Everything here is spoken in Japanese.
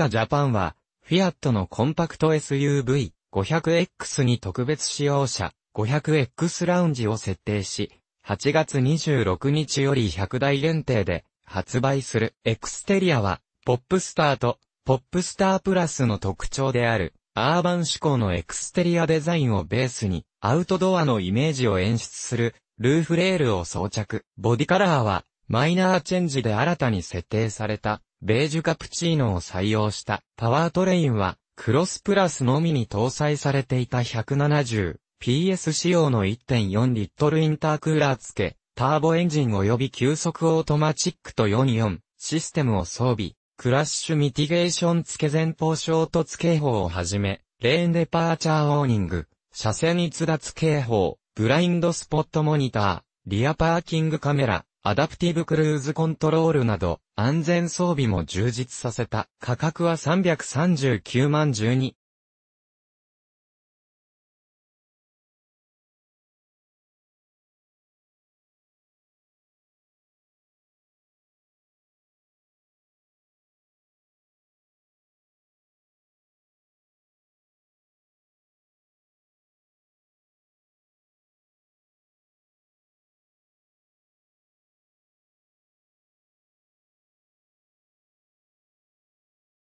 カジャパンは、フィアットのコンパクト SUV500X に特別使用車 500X ラウンジを設定し、8月26日より100台限定で発売するエクステリアは、ポップスターとポップスタープラスの特徴である、アーバン志向のエクステリアデザインをベースに、アウトドアのイメージを演出する、ルーフレールを装着。ボディカラーは、マイナーチェンジで新たに設定された、ベージュカプチーノを採用したパワートレインは、クロスプラスのみに搭載されていた 170PS 仕様の1.4リットルインタークーラー付け、ターボエンジン及び急速オートマチックと44システムを装備、クラッシュミティゲーション付け前方衝突警報をはじめ、レーンデパーチャーオーニング、車線逸脱警報、ブラインドスポットモニター、リアパーキングカメラ、アダプティブクルーズコントロールなど、安全装備も充実させた。価格は339万12